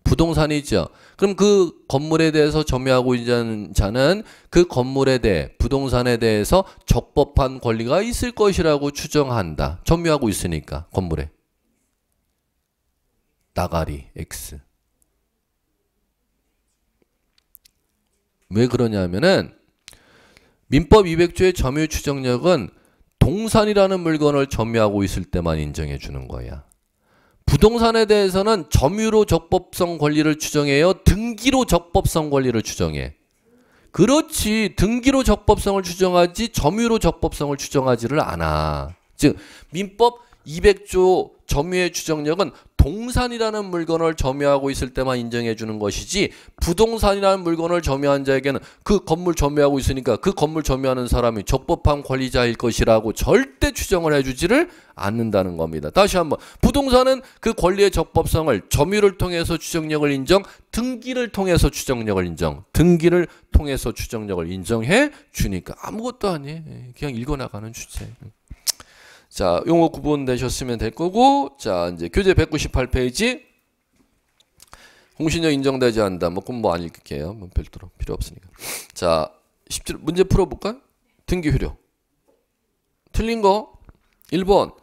부동산이죠. 그럼 그 건물에 대해서 점유하고 있는 자는 그 건물에 대해 부동산에 대해서 적법한 권리가 있을 것이라고 추정한다. 점유하고 있으니까 건물에. 나가리 X. 왜 그러냐면은 민법 200조의 점유 추정력은 동산이라는 물건을 점유하고 있을 때만 인정해 주는 거야. 부동산에 대해서는 점유로 적법성 권리를 추정해요? 등기로 적법성 권리를 추정해? 그렇지. 등기로 적법성을 추정하지 점유로 적법성을 추정하지를 않아. 즉 민법 200조 점유의 추정력은 동산이라는 물건을 점유하고 있을 때만 인정해 주는 것이지 부동산이라는 물건을 점유한 자에게는 그 건물 점유하고 있으니까 그 건물 점유하는 사람이 적법한 권리자일 것이라고 절대 추정을 해주지를 않는다는 겁니다. 다시 한번 부동산은 그 권리의 적법성을 점유를 통해서 추정력을 인정, 등기를 통해서 추정력을 인정, 등기를 통해서 추정력을 인정해 주니까 아무것도 아니에요. 그냥 읽어나가는 주제. 자, 용어 구분되셨으면 될 거고, 자, 이제 교재 198페이지. 공신력 인정되지 않는다. 뭐, 그건 뭐안 읽을게요. 뭐, 뭐 별도로 필요 없으니까. 자, 17, 문제 풀어볼까요? 등기 효력. 틀린 거. 1번.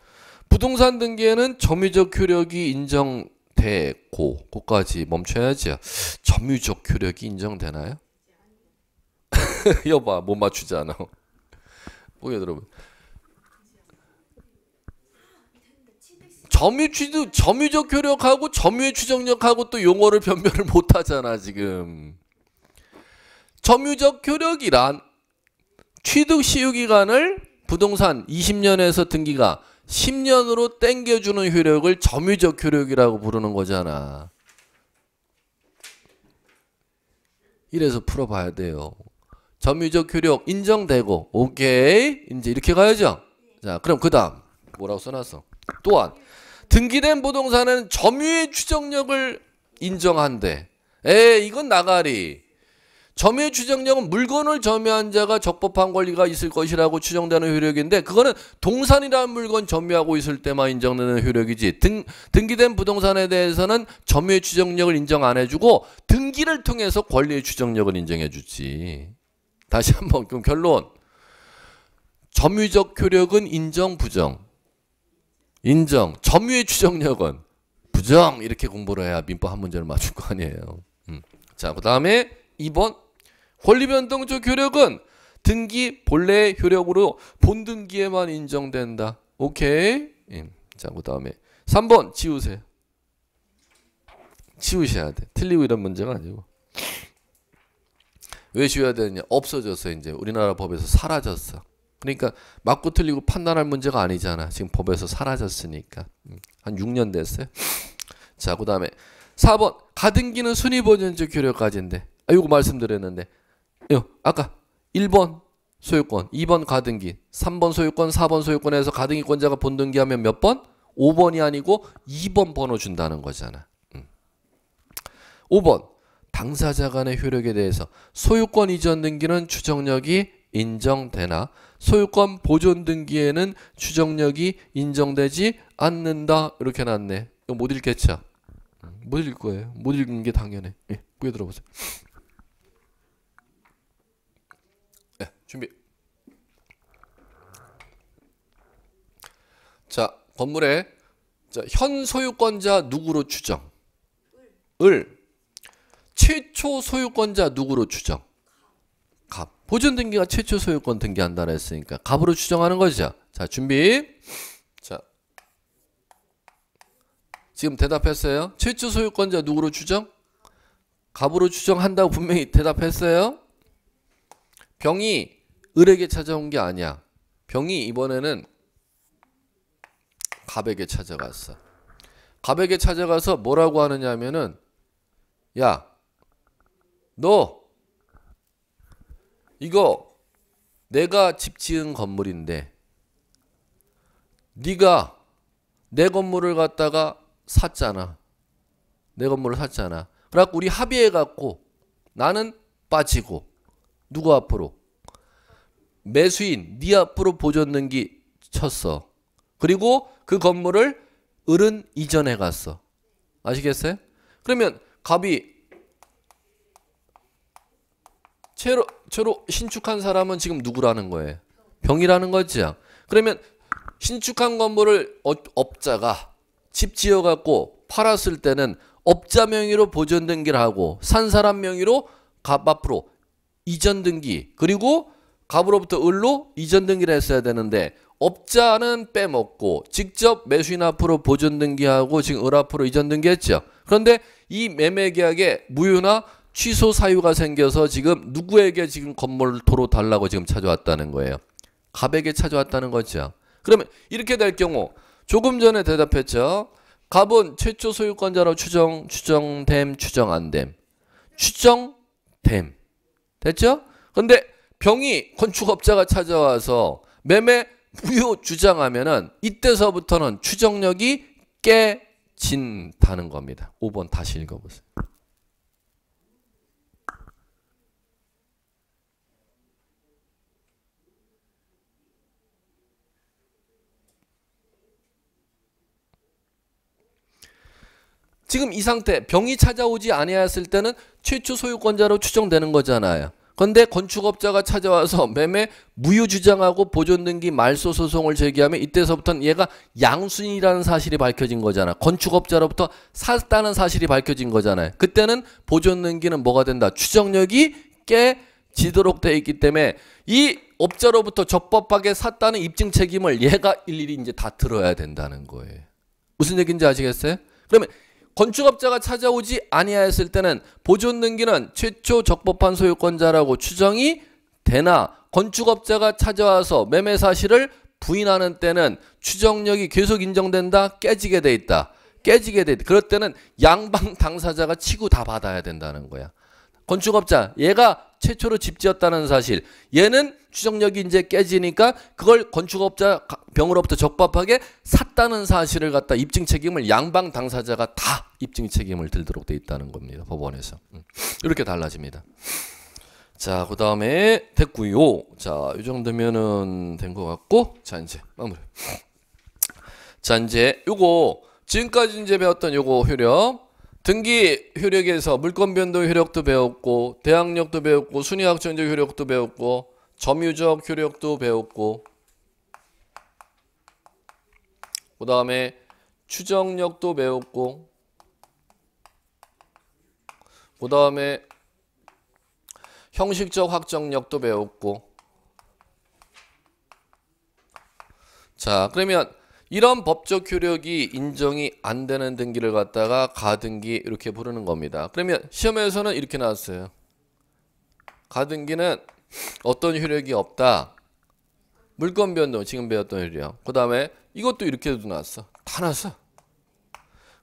부동산 등기에는 점유적 효력이 인정되고, 그까지 멈춰야지. 점유적 효력이 인정되나요? *laughs* 여봐, 못 맞추잖아. *laughs* 보게 여러분. 점유 취도 점유적 효력하고 점유의 추정력하고 또 용어를 변별을 *laughs* 못 하잖아 지금. 점유적 효력이란 취득 시효 기간을 부동산 20년에서 등기가 10년으로 땡겨주는 효력을 점유적 효력이라고 부르는 거잖아. 이래서 풀어봐야 돼요. 점유적 효력 인정되고 오케이 이제 이렇게 가야죠. 자 그럼 그 다음 뭐라고 써놨어? 또한 등기된 부동산은 점유의 추정력을 인정한데 에 이건 나가리. 점유의 추정력은 물건을 점유한 자가 적법한 권리가 있을 것이라고 추정되는 효력인데 그거는 동산이라는 물건 점유하고 있을 때만 인정되는 효력이지 등, 등기된 부동산에 대해서는 점유의 추정력을 인정 안 해주고 등기를 통해서 권리의 추정력을 인정해주지. 다시 한번 그럼 결론 점유적 효력은 인정 부정 인정, 점유의 추정력은 부정 이렇게 공부를 해야 민법 한 문제를 맞출 거 아니에요. 음. 자, 그 다음에 2번 권리변동적 효력은 등기 본래의 효력으로 본등기에만 인정된다. 오케이. 음. 자, 그 다음에 3번 지우세요. 지우셔야 돼. 틀리고 이런 문제가 아니고. 왜 지워야 되느냐? 없어졌어 이제 우리나라 법에서 사라졌어. 그러니까 맞고 틀리고 판단할 문제가 아니잖아. 지금 법에서 사라졌으니까. 음, 한 6년 됐어요. *laughs* 자, 그 다음에 4번 가등기는 순위 보존제 효력까지인데 아, 이거 말씀드렸는데 요, 아까 1번 소유권, 2번 가등기, 3번 소유권, 4번 소유권에서 가등기권자가 본등기하면 몇 번? 5번이 아니고 2번 번호 준다는 거잖아. 음. 5번 당사자 간의 효력에 대해서 소유권 이전 등기는 추정력이 인정되나 소유권 보존 등기에는 추정력이 인정되지 않는다 이렇게 났네 이거 못 읽겠죠 못 읽을 거예요 못 읽는 게 당연해 예, 보여 들어보세요 예, 준비 자 건물의 자, 현 소유권자 누구로 추정 을 최초 소유권자 누구로 추정 보존 등기가 최초 소유권 등기한 다 했으니까 갑으로 추정하는 거죠. 자, 준비. 자. 지금 대답했어요? 최초 소유권자 누구로 추정? 갑으로 추정한다고 분명히 대답했어요? 병이 을에게 찾아온 게 아니야. 병이 이번에는 갑에게 찾아갔어. 갑에게 찾아가서 뭐라고 하느냐면은 야, 너 이거 내가 집 지은 건물인데 네가 내 건물을 갖다가 샀잖아. 내 건물을 샀잖아. 그래갖고 우리 합의해 갖고 나는 빠지고 누구 앞으로 매수인 네 앞으로 보존등기 쳤어. 그리고 그 건물을 을은 이전해 갔어. 아시겠어요? 그러면 갑이 새로, 새로 신축한 사람은 지금 누구라는 거예요? 병이라는 거죠. 그러면 신축한 건물을 업자가 집 지어갖고 팔았을 때는 업자 명의로 보존 등기를 하고 산 사람 명의로 갑 앞으로 이전 등기 그리고 갑으로부터 을로 이전 등기를 했어야 되는데 업자는 빼먹고 직접 매수인 앞으로 보존 등기하고 지금 을 앞으로 이전 등기했죠. 그런데 이 매매 계약에 무효나 취소 사유가 생겨서 지금 누구에게 지금 건물을 도로 달라고 지금 찾아왔다는 거예요. 갑에게 찾아왔다는 거죠. 그러면 이렇게 될 경우 조금 전에 대답했죠. 갑은 최초 소유권자로 추정, 추정됨, 추정 안됨. 추정됨. 됐죠? 근데 병이 건축업자가 찾아와서 매매 무효 주장하면은 이때서부터는 추정력이 깨진다는 겁니다. 5번 다시 읽어보세요. 지금 이 상태 병이 찾아오지 아니하였을 때는 최초 소유권자로 추정되는 거잖아요. 그런데 건축업자가 찾아와서 *laughs* 매매 무효 주장하고 보존등기 말소 소송을 제기하면 이때서부터는 얘가 양순이라는 사실이 밝혀진 거잖아. 건축업자로부터 샀다는 사실이 밝혀진 거잖아요. 그때는 보존등기는 뭐가 된다? 추정력이 깨지도록 돼 있기 때문에 이 업자로부터 적법하게 샀다는 입증 책임을 얘가 일일이 이제 다 들어야 된다는 거예요. 무슨 얘기인지 아시겠어요? 그러면 건축업자가 찾아오지 아니하였을 때는 보존 등기는 최초 적법한 소유권자라고 추정이 되나 건축업자가 찾아와서 매매 사실을 부인하는 때는 추정력이 계속 인정된다 깨지게 돼 있다 깨지게 돼 있다 그럴 때는 양방 당사자가 치고 다 받아야 된다는 거야 건축업자 얘가 최초로 집 지었다는 사실. 얘는 추정력이 이제 깨지니까 그걸 건축업자 병으로부터 적법하게 샀다는 사실을 갖다 입증 책임을 양방 당사자가 다 입증 책임을 들도록 돼 있다는 겁니다. 법원에서. 음. 이렇게 달라집니다. 자, 그 다음에 됐고요. 자, 이 정도면은 된 것 같고, 자 이제 마무리. 자 이제 요거 지금까지 이제 배웠던 요거 효력. 등기 효력에서 물권 변동 효력도 배웠고 대항력도 배웠고 순위확정적 효력도 배웠고 점유적 효력도 배웠고 그 다음에 추정력도 배웠고 그 다음에 형식적 확정력도 배웠고 자 그러면 이런 법적 효력이 인정이 안 되는 등기를 갖다가 가등기 이렇게 부르는 겁니다. 그러면 시험에서는 이렇게 나왔어요. 가등기는 어떤 효력이 없다. 물건 변동 지금 배웠던 효력. 그 다음에 이것도 이렇게도 나왔어. 다 나왔어.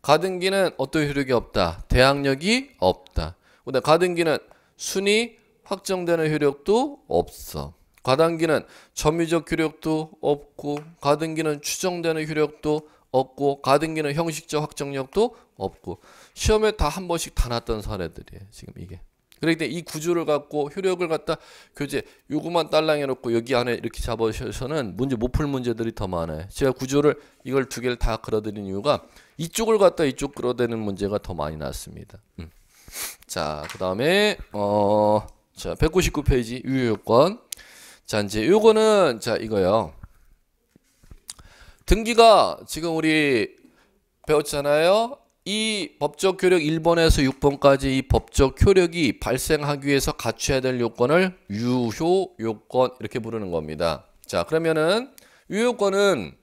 가등기는 어떤 효력이 없다. 대항력이 없다. 그다 가등기는 순위 확정되는 효력도 없어. 과단기는 점유적 효력도 없고 가등기는 추정되는 효력도 없고 가등기는 형식적 확정력도 없고 시험에 다 한 번씩 다 났던 사례들이에요. 지금 이게. 그런데 이 구조를 갖고 효력을 갖다 교재 요구만 딸랑 해놓고 여기 안에 이렇게 잡으셔서는 문제 못 풀 문제들이 더 많아요. 제가 구조를 이걸 두 개를 다 끌어들인 이유가 이쪽을 갖다 이쪽 끌어대는 문제가 더 많이 났습니다. 음. 자, 그 다음에 어, 자 199페이지 유효요건 자, 이제 요거는 자, 이거요. 등기가 지금 우리 배웠잖아요. 이 법적 효력 1번에서 6번까지 이 법적 효력이 발생하기 위해서 갖춰야 될 요건을 유효 요건 이렇게 부르는 겁니다. 자, 그러면은 유효 요건은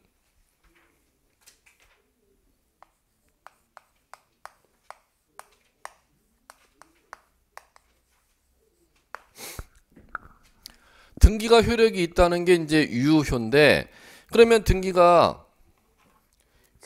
등기가 효력이 있다는 게 이제 유효인데 효 그러면 등기가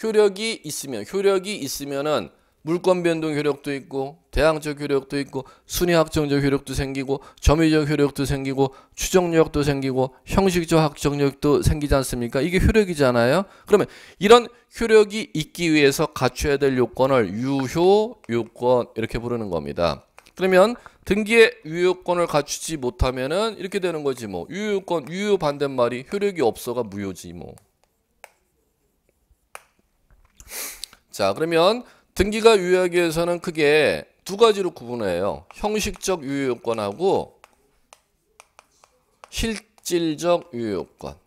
효력이 있으면 효력이 있으면은 물권 변동 효력도 있고 대항적 효력도 있고 순위 확정적 효력도 생기고 점유적 효력도 생기고 추정력도 생기고 형식적 확정력도 생기지 않습니까? 이게 효력이잖아요. 그러면 이런 효력이 있기 위해서 갖춰야 될 요건을 유효 요건 이렇게 부르는 겁니다. 그러면 등기의 유효권을 갖추지 못하면은 이렇게 되는 거지 뭐 유효권 유효 반대말이 효력이 없어가 무효지 뭐. 자 그러면 등기가 유효하기 위해서는 크게 두 가지로 구분해요. 형식적 유효권하고 실질적 유효권.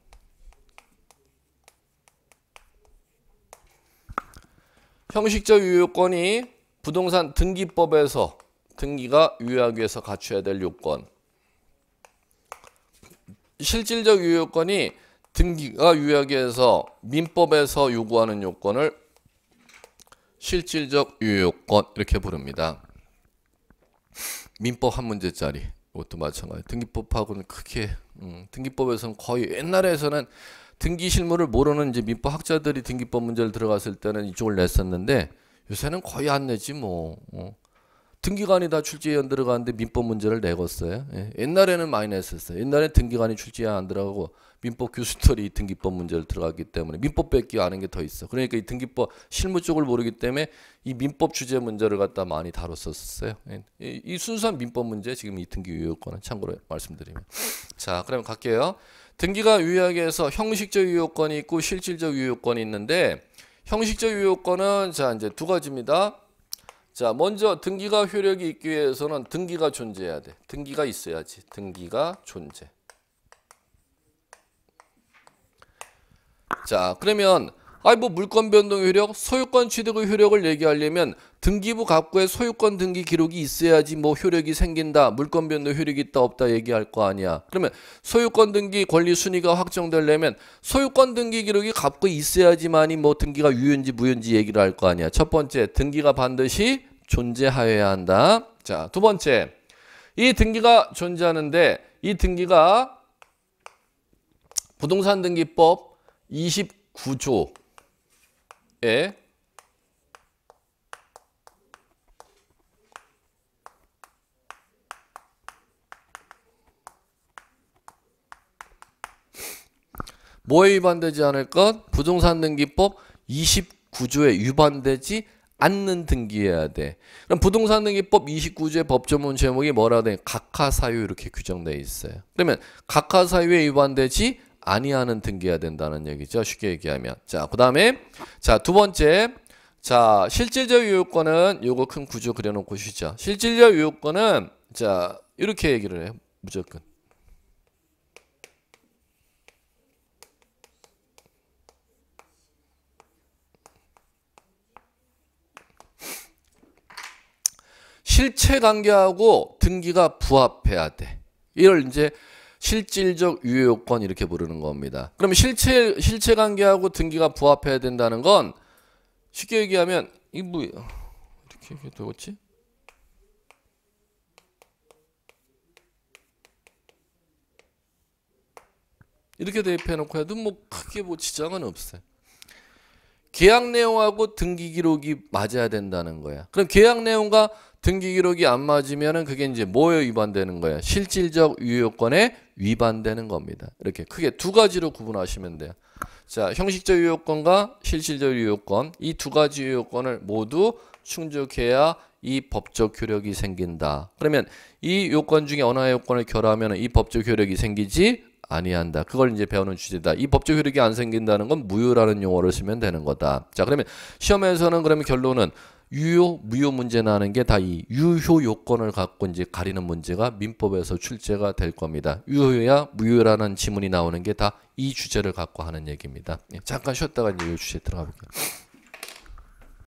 형식적 유효권이 부동산 등기법에서 등기가 유효하기 위해서 갖춰야 될 요건. 실질적 유효 요건이 등기가 유효하기 위해서 민법에서 요구하는 요건을 실질적 유효 요건 이렇게 부릅니다. 민법 한 문제짜리 이것도 마찬가지. 등기법하고는 크게 음, 등기법에서는 거의 옛날에서는 등기 실무를 모르는 이제 민법 학자들이 등기법 문제를 들어갔을 때는 이쪽을 냈었는데 요새는 거의 안 내지 뭐. 어. 등기관이 다 출제에 안 들어가는데 민법 문제를 내었어요. 예. 옛날에는 많이 냈었어요. 옛날에 등기관이 출제에 안 들어가고 민법 교수들이 등기법 문제를 들어갔기 때문에 민법 뺏기 아는 게 더 있어. 그러니까 이 등기법 실무 쪽을 모르기 때문에 이 민법 주제 문제를 갖다 많이 다뤘었어요. 예. 이 순수한 민법 문제 지금 이 등기 유효권은 참고로 말씀드리면. 자, 그러면 갈게요. 등기가 유효하게 해서 형식적 유효권이 있고 실질적 유효권이 있는데 형식적 유효권은 자 이제 두 가지입니다. 자, 먼저 등기가 효력이 있기 위해서는 등기가 존재해야 돼. 등기가 있어야지. 등기가 존재. 자, 그러면 아니 뭐 물권 변동 효력, 소유권 취득의 효력을 얘기하려면 등기부 갑구에 소유권 등기 기록이 있어야지 뭐 효력이 생긴다, 물권 변동 효력이 있다 없다 얘기할 거 아니야. 그러면 소유권 등기 권리 순위가 확정되려면 소유권 등기 기록이 갑구에 있어야지만이 뭐 등기가 유효인지 무효인지 얘기를 할 거 아니야. 첫 번째, 등기가 반드시 존재하여야 한다. 자, 두 번째. 이 등기가 존재하는데 이 등기가 부동산 등기법 29조 에 예. 뭐에 위반되지 않을 것? 부동산 등기법 29조에 위반되지 않는 등기해야 돼. 그럼 부동산 등기법 29조의 법조문 제목이 뭐라 돼? 각하사유 이렇게 규정돼 있어요. 그러면 각하사유에 위반되지 아니하는 등기해야 된다는 얘기죠. 쉽게 얘기하면. 자, 그 다음에 자 두 번째 자 실질적 유효권은 요거 큰 구조 그려놓고 쉬죠. 실질적 유효권은 자 이렇게 얘기를 해요. 무조건. 실체 관계하고 등기가 부합해야 돼. 이걸 이제 실질적 유효 요건 이렇게 부르는 겁니다. 그럼 실체 실체 관계하고 등기가 부합해야 된다는 건 쉽게 얘기하면 이뭐 이렇게 얘기 되겠지? 이렇게 대입해 놓고 해도 뭐 크게 뭐 지장은 없어요. 계약 내용하고 등기 기록이 맞아야 된다는 거야. 그럼 계약 내용과 등기 기록이 안 맞으면은 그게 이제 뭐에 위반되는 거야? 실질적 유효권에 위반되는 겁니다. 이렇게 크게 두 가지로 구분하시면 돼요. 자, 형식적 유효권과 실질적 유효권 이 두 가지 유효권을 모두 충족해야 이 법적 효력이 생긴다. 그러면 이 요건 중에 어느 요건을 결하면 이 법적 효력이 생기지 아니한다. 그걸 이제 배우는 주제다. 이 법적 효력이 안 생긴다는 건 무효라는 용어를 쓰면 되는 거다. 자, 그러면 시험에서는 그러면 결론은 유효 무효 문제 나는 게 다 이 유효 요건을 갖고 이제 가리는 문제가 민법에서 출제가 될 겁니다. 유효야 무효라는 지문이 나오는 게 다 이 주제를 갖고 하는 얘기입니다. 예, 잠깐 쉬었다가 이제 이 주제 들어가 볼게요.